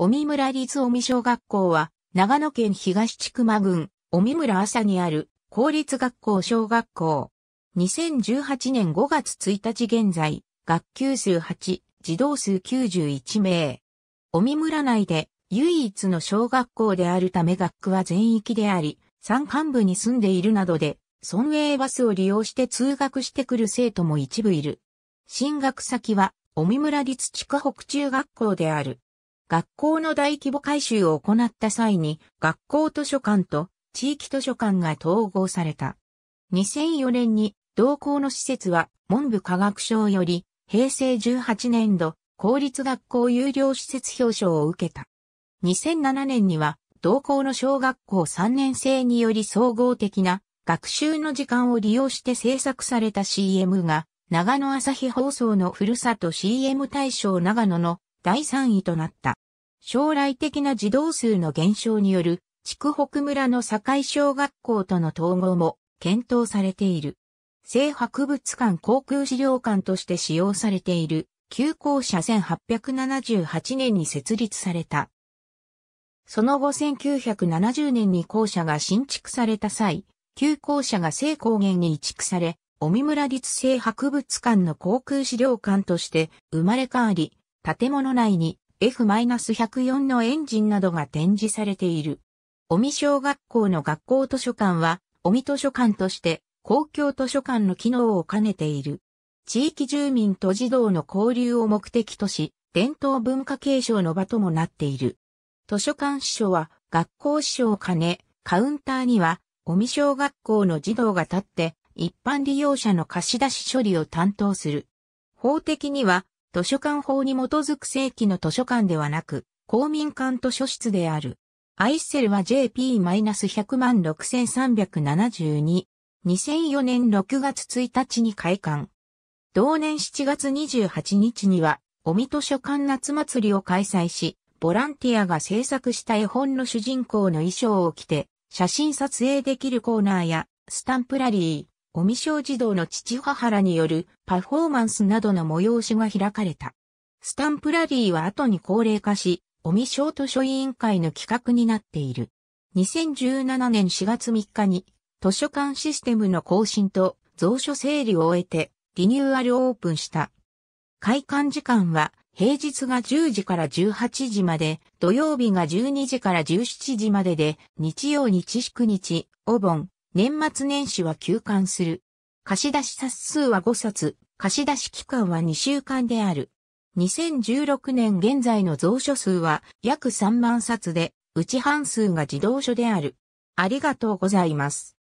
尾身村立尾身小学校は、長野県東千曲郡、尾身村朝にある、公立学校小学校。2018年5月1日現在、学級数8、児童数91名。尾身村内で唯一の小学校であるため学区は全域であり、山間部に住んでいるなどで、村営バスを利用して通学してくる生徒も一部いる。進学先は、尾身村立地区北中学校である。学校の大規模改修を行った際に、学校図書館と地域図書館が統合された。2004年に同校の施設は文部科学省より平成18年度公立学校有料施設表彰を受けた。2007年には同校の小学校3年生により総合的な学習の時間を利用して制作された CM が長野朝日放送のふるさと CM 大賞長野の第3位となった。将来的な児童数の減少による、区北村の境小学校との統合も検討されている。聖博物館航空資料館として使用されている、旧校舎1878年に設立された。その後1970年に校舎が新築された際、旧校舎が聖高原に移築され、尾身村立聖博物館の航空資料館として生まれ変わり、建物内に F-104 のエンジンなどが展示されている。尾身小学校の学校図書館は、尾身図書館として公共図書館の機能を兼ねている。地域住民と児童の交流を目的とし、伝統文化継承の場ともなっている。図書館司書は学校司書を兼ね、カウンターには、尾身小学校の児童が立って、一般利用者の貸し出し処理を担当する。法的には、図書館法に基づく正規の図書館ではなく、公民館図書室である。アイッセルは JP-1006372、2004年6月1日に開館。同年7月28日には、おみ図書館夏祭りを開催し、ボランティアが制作した絵本の主人公の衣装を着て、写真撮影できるコーナーや、スタンプラリー、しょ小児童の父母らによるパフォーマンスなどの催しが開かれた。スタンプラリーは後に高齢化し、しょ小図書委員会の企画になっている。2017年4月3日に図書館システムの更新と蔵書整理を終えてリニューアルオープンした。開館時間は平日が10時から18時まで、土曜日が12時から17時までで、日曜日祝日、お盆、年末年始は休館する。貸し出し冊数は5冊、貸し出し期間は2週間である。2016年現在の蔵書数は約3万冊で、うち半数が児童書である。ありがとうございます。